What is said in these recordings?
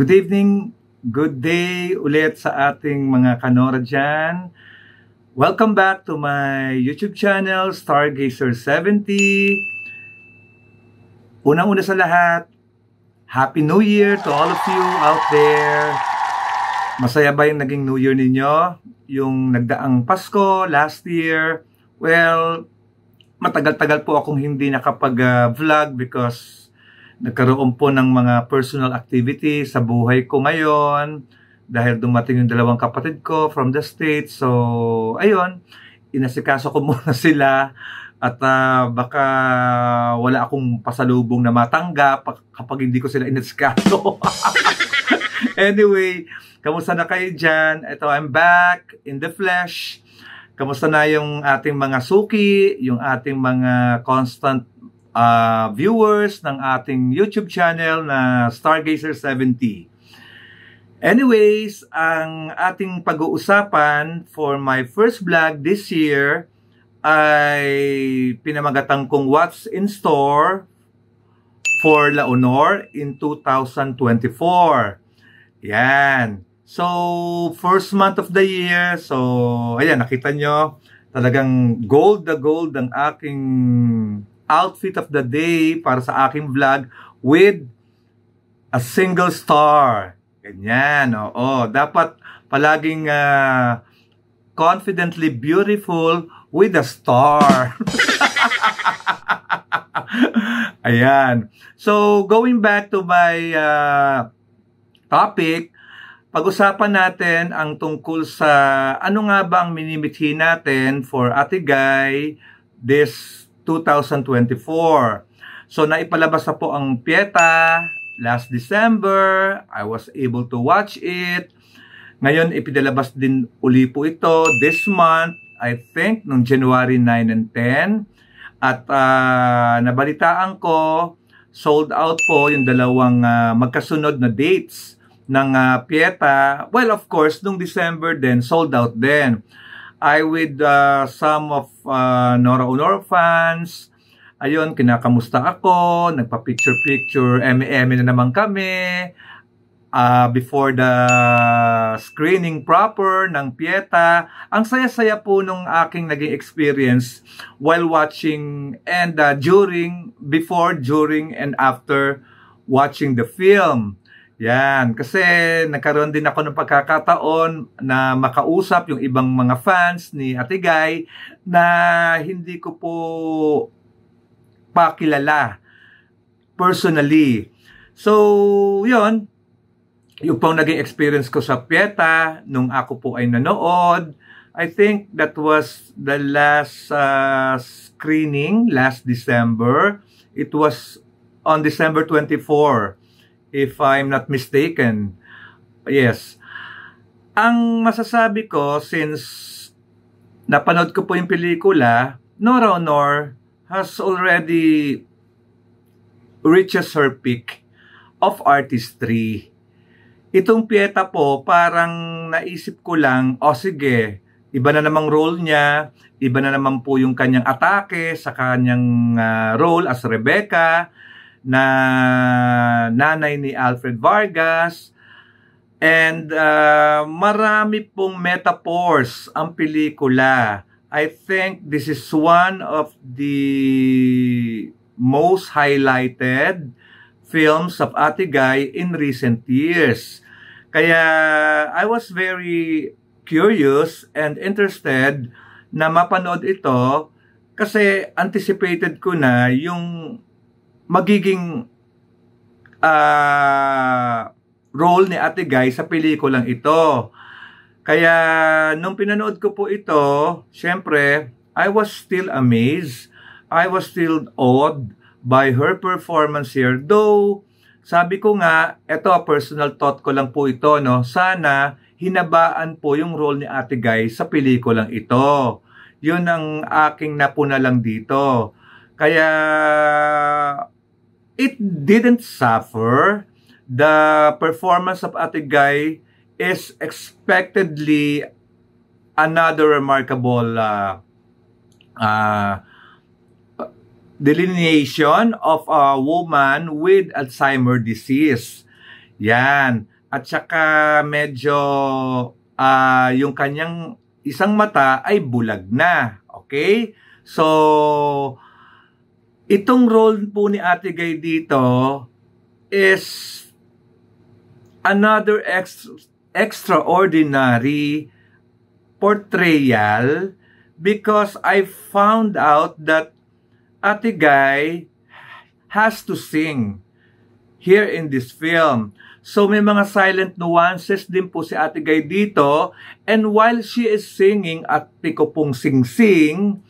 Good evening, good day ulit sa ating mga kanora dyan. Welcome back to my YouTube channel, Stargazer70. Unang-una sa lahat, Happy New Year to all of you out there. Masaya ba yung naging New Year ninyo? Yung nagdaang Pasko last year? Well, matagal-tagal po akong hindi nakapag-vlog ah, because Nagkaroon po ng mga personal activity sa buhay ko ngayon dahil dumating yung dalawang kapatid ko from the States. So, ayun, inasikaso ko muna sila at uh, baka wala akong pasalubong na matanggap kapag hindi ko sila inasikaso. anyway, kamusta na kayo dyan? Ito, I'm back in the flesh. Kamusta na yung ating mga suki, yung ating mga constant uh, viewers ng ating YouTube channel na Stargazer70. Anyways, ang ating pag-uusapan for my first vlog this year ay pinamagatang kong What's in Store for La Honor in 2024. Yan. So, first month of the year. So, ayan, nakita nyo, talagang gold the gold ang aking outfit of the day para sa aking vlog with a single star. Ganyan, oo. Dapat palaging uh, confidently beautiful with a star. Ayan. So, going back to my uh, topic, pag-usapan natin ang tungkol sa ano nga ba ang minimithi natin for Ate Guy this 2024. So naipalabas na po ang Pieta last December. I was able to watch it. Ngayon, ipinalabas din uli po ito this month, I think, noong January 9 and 10. At uh, nabalitaan ko, sold out po yung dalawang uh, magkasunod na dates ng uh, ah, Pieta. Well, of course, noong December then sold out then. I with uh, some of uh, Nora Honor fans. Ayun, kinakamusta ako, nagpa-picture-picture, M&M na naman kami. Uh, before the screening proper ng Pieta, ang saya-saya po nung aking naging experience while watching and uh, during, before, during, and after watching the film. Yan, kasi nagkaroon din ako ng pagkakataon na makausap yung ibang mga fans ni Ate Guy na hindi ko po pakilala personally. So, yon yung pong naging experience ko sa Pieta nung ako po ay nanood. I think that was the last uh, screening last December. It was on December 24 if I'm not mistaken. Yes. Ang masasabi ko, since napanood ko po yung pelikula, Nora Honor has already reaches her peak of artistry. Itong Pieta po, parang naisip ko lang, o oh, sige, iba na namang role niya, iba na naman po yung kanyang atake sa kanyang uh, role as Rebecca, na nanay ni Alfred Vargas. And uh, marami pong metaphors ang pelikula. I think this is one of the most highlighted films of Atigay in recent years. Kaya I was very curious and interested na mapanood ito kasi anticipated ko na yung magiging uh, role ni Ate Guy sa pelikulang ito. Kaya nung pinanood ko po ito, syempre, I was still amazed. I was still awed by her performance here. Though, sabi ko nga, ito personal thought ko lang po ito, no? Sana hinabaan po yung role ni Ate Guy sa pelikulang ito. Yun ang aking napuna lang dito. Kaya it didn't suffer. The performance of Guy is expectedly another remarkable uh, uh, delineation of a woman with Alzheimer's disease. Yan. At saka medyo uh, yung kanyang isang mata ay bulag na. Okay? So, Itong role po ni Ate Gay dito is another ex- extraordinary portrayal because I found out that Ate Guy has to sing here in this film. So may mga silent nuances din po si Ate Guy dito and while she is singing at piko pong sing-sing,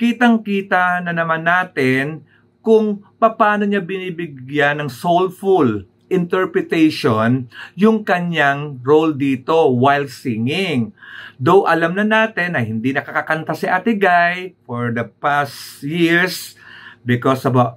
kitang-kita na naman natin kung paano niya binibigyan ng soulful interpretation yung kanyang role dito while singing. Though alam na natin na hindi nakakakanta si Ate Guy for the past years because of a,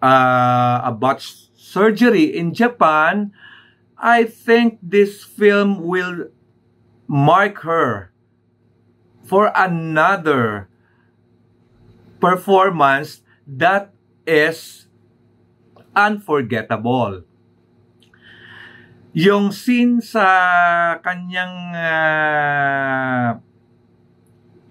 uh, a botched surgery in Japan, I think this film will mark her for another performance that is unforgettable. Yung scene sa kanyang uh,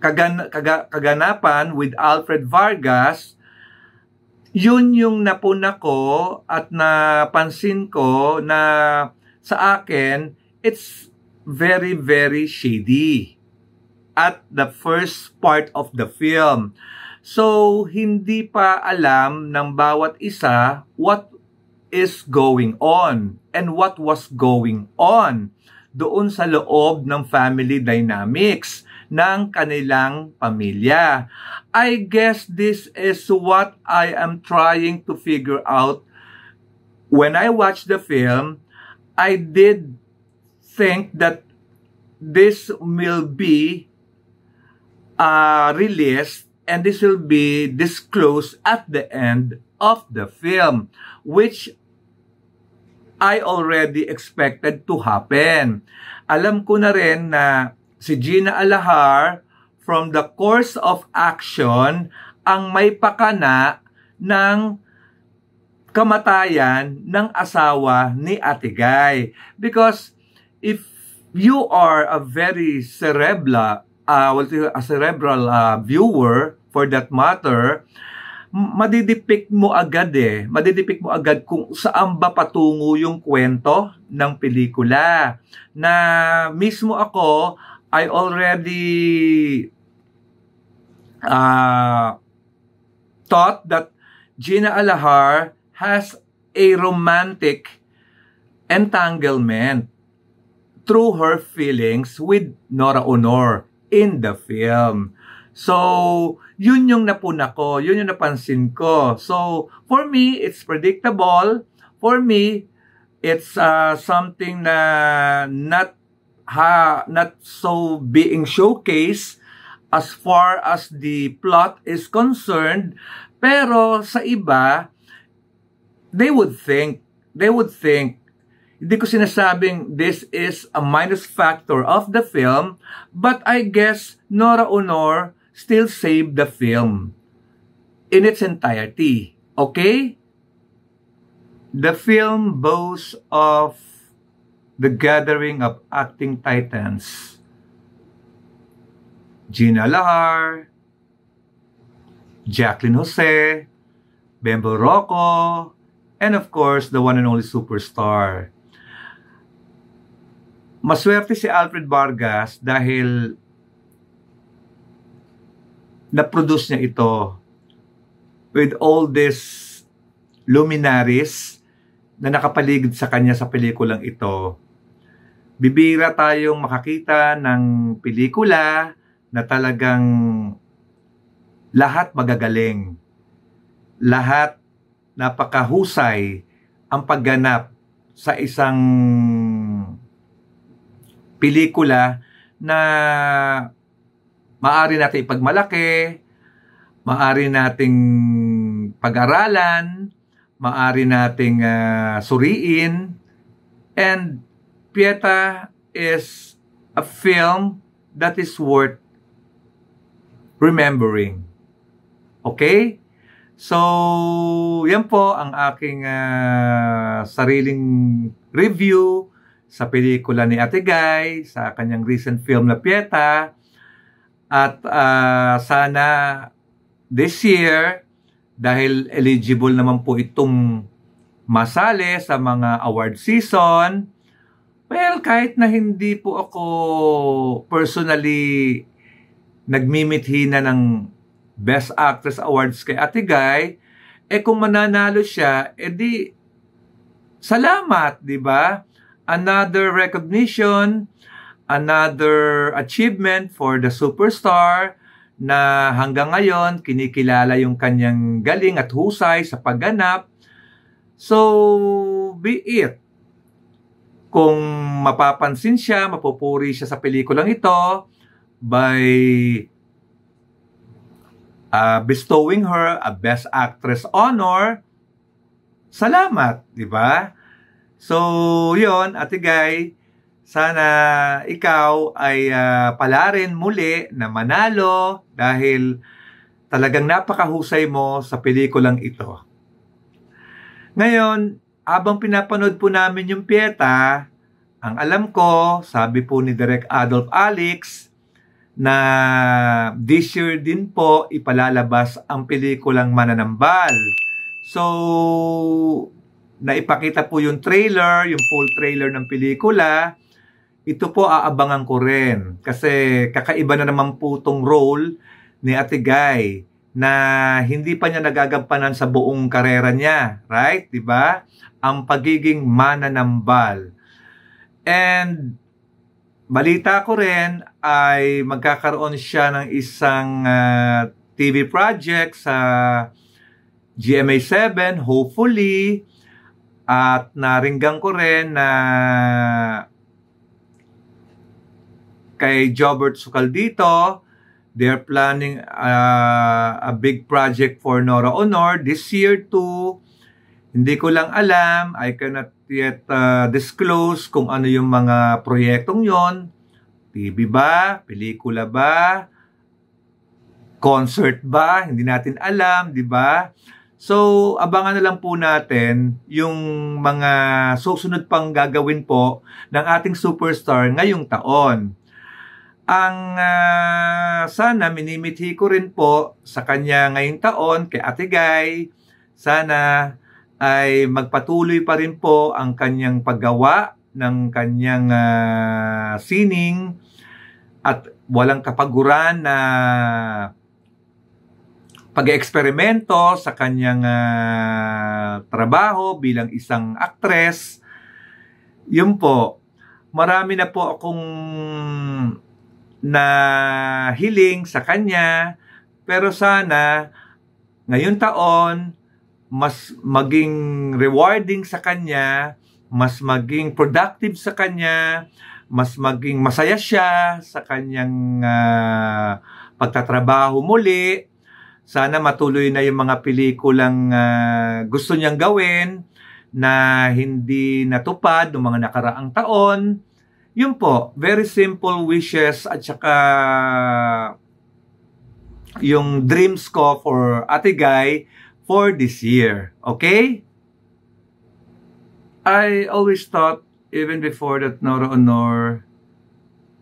kagan kaga kaganapan with Alfred Vargas, yun yung napuna ko at napansin ko na sa akin, it's very, very shady at the first part of the film. So, hindi pa alam ng bawat isa what is going on and what was going on doon sa loob ng family dynamics ng kanilang pamilya. I guess this is what I am trying to figure out when I watched the film. I did think that this will be uh, released and this will be disclosed at the end of the film, which I already expected to happen. Alam ko na rin na si Gina Alahar from the course of action ang may pakana ng kamatayan ng asawa ni Atigay. Because if you are a very cerebral, uh, well, a cerebral uh, viewer, for that matter, madidipik mo agad eh. Madidipik mo agad kung saan ba patungo yung kwento ng pelikula. Na mismo ako, I already uh, thought that Gina Alahar has a romantic entanglement through her feelings with Nora Honor in the film. So, yun yung napuna ko, yun yung napansin ko. So, for me, it's predictable. For me, it's uh, something na not ha, not so being showcased as far as the plot is concerned. Pero sa iba, they would think, they would think, hindi ko sinasabing this is a minus factor of the film, but I guess Nora Honor still saved the film in its entirety. Okay? The film boasts of the gathering of acting titans. Gina Lahar, Jacqueline Jose, Bembo Rocco, and of course, the one and only superstar. Maswerte si Alfred Vargas dahil na-produce niya ito with all this luminaries na nakapaligid sa kanya sa pelikulang ito. Bibira tayong makakita ng pelikula na talagang lahat magagaling. Lahat napakahusay ang pagganap sa isang pelikula na Maari natin ipagmalaki, maari nating pag-aralan, maari nating uh, suriin. And Pieta is a film that is worth remembering. Okay? So, yan po ang aking uh, sariling review sa pelikula ni Ate Guy, sa kanyang recent film na Pieta. At uh, sana this year, dahil eligible naman po itong masali sa mga award season, well, kahit na hindi po ako personally nagmimithina ng Best Actress Awards kay Ate Guy, eh kung mananalo siya, edi eh, salamat, di ba? Another recognition another achievement for the superstar na hanggang ngayon kinikilala yung kanyang galing at husay sa pagganap. So, be it. Kung mapapansin siya, mapupuri siya sa pelikulang ito by uh, bestowing her a Best Actress honor. Salamat, di ba? So, yon Ate Guy, sana ikaw ay uh, ah, palarin muli na manalo dahil talagang napakahusay mo sa pelikulang ito. Ngayon, habang pinapanood po namin yung pieta, ang alam ko, sabi po ni Direk Adolf Alex, na this year din po ipalalabas ang pelikulang Mananambal. So, naipakita po yung trailer, yung full trailer ng pelikula ito po aabangan ko rin kasi kakaiba na naman po tong role ni Ate Guy na hindi pa niya nagagampanan sa buong karera niya, right? 'Di ba? Ang pagiging mananambal. And balita ko rin ay magkakaroon siya ng isang uh, ah, TV project sa GMA7, hopefully. At naringgan ko rin na kay Jobert dito. they're planning uh, a big project for Nora Honor this year too. Hindi ko lang alam, I cannot yet uh, disclose kung ano yung mga proyektong yon. TV ba? Pelikula ba? Concert ba? Hindi natin alam, di ba? So, abangan na lang po natin yung mga susunod pang gagawin po ng ating superstar ngayong taon. Ang uh, sana minimithi ko rin po sa kanya ngayong taon kay Ate Guy. Sana ay magpatuloy pa rin po ang kanyang paggawa ng kanyang uh, sining at walang kapaguran na pag-eksperimento sa kanyang uh, trabaho bilang isang aktres. Yun po, marami na po akong na hiling sa kanya pero sana ngayon taon mas maging rewarding sa kanya, mas maging productive sa kanya, mas maging masaya siya sa kanyang uh, pagtatrabaho muli. Sana matuloy na yung mga pelikulang uh, gusto niyang gawin na hindi natupad noong mga nakaraang taon yun po, very simple wishes at saka yung dreams ko for Ate Guy for this year. Okay? I always thought, even before that Nora Honor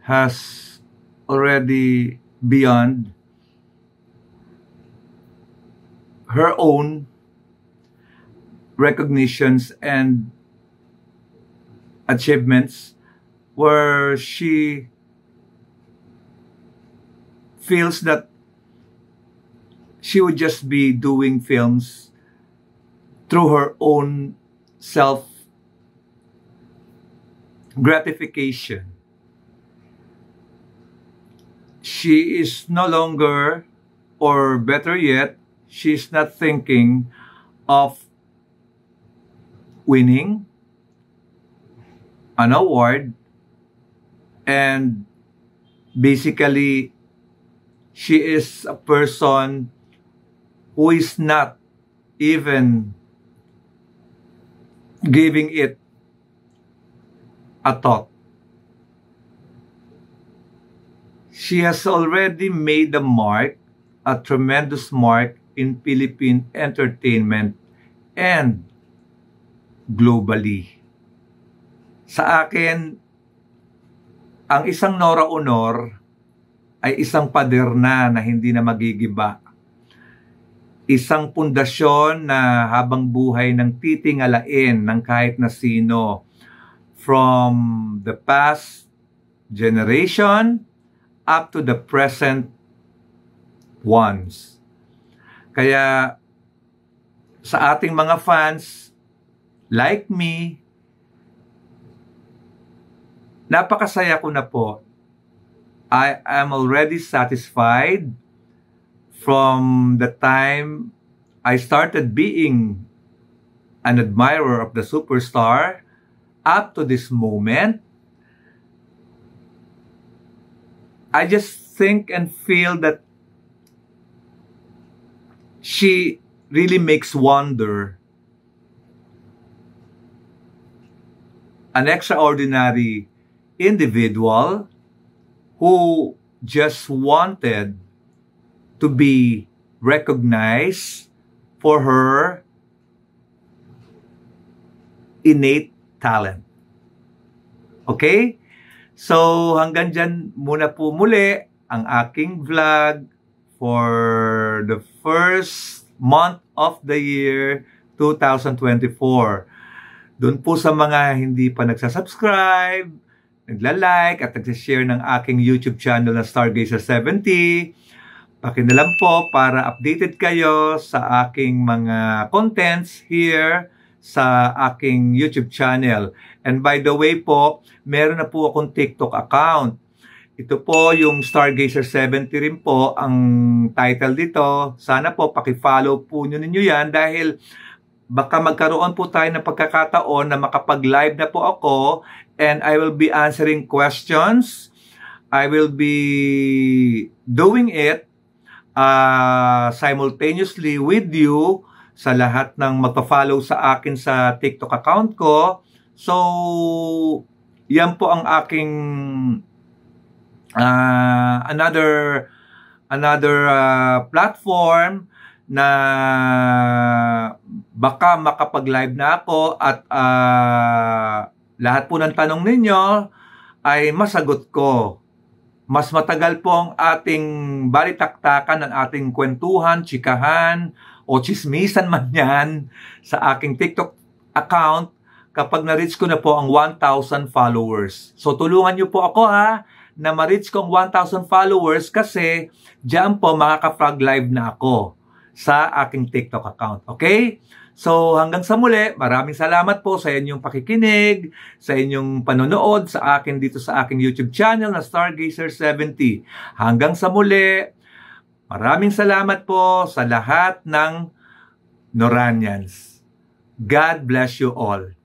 has already beyond her own recognitions and achievements where she feels that she would just be doing films through her own self gratification. She is no longer, or better yet, she is not thinking of winning an award and basically she is a person who is not even giving it a thought. She has already made a mark, a tremendous mark in Philippine entertainment and globally. Sa akin, ang isang Nora Honor ay isang pader na na hindi na magigiba. Isang pundasyon na habang buhay ng titingalain ng kahit na sino from the past generation up to the present ones. Kaya sa ating mga fans like me Napakasaya ko na po. I am already satisfied from the time I started being an admirer of the superstar up to this moment. I just think and feel that she really makes wonder an extraordinary individual who just wanted to be recognized for her innate talent. Okay? So, hanggang dyan muna po muli ang aking vlog for the first month of the year 2024. Doon po sa mga hindi pa nagsasubscribe, nagla-like at nagsishare ng aking YouTube channel na Stargazer70. Pakinalam po para updated kayo sa aking mga contents here sa aking YouTube channel. And by the way po, meron na po akong TikTok account. Ito po yung Stargazer 70 rin po ang title dito. Sana po paki-follow po niyo ninyo yan dahil baka magkaroon po tayo ng pagkakataon na makapag-live na po ako and I will be answering questions. I will be doing it uh, simultaneously with you sa lahat ng magpa-follow sa akin sa TikTok account ko. So, yan po ang aking uh, another another uh, platform na baka makapag-live na ako at uh, lahat po ng tanong ninyo ay masagot ko. Mas matagal po ang ating balitaktakan ng ating kwentuhan, chikahan, o chismisan man yan sa aking TikTok account kapag na-reach ko na po ang 1,000 followers. So tulungan niyo po ako ha na ma-reach ko ang 1,000 followers kasi diyan po makaka-frog live na ako sa aking TikTok account. Okay? So hanggang sa muli, maraming salamat po sa inyong pakikinig, sa inyong panonood sa akin dito sa aking YouTube channel na Stargazer70. Hanggang sa muli, maraming salamat po sa lahat ng Noranians. God bless you all.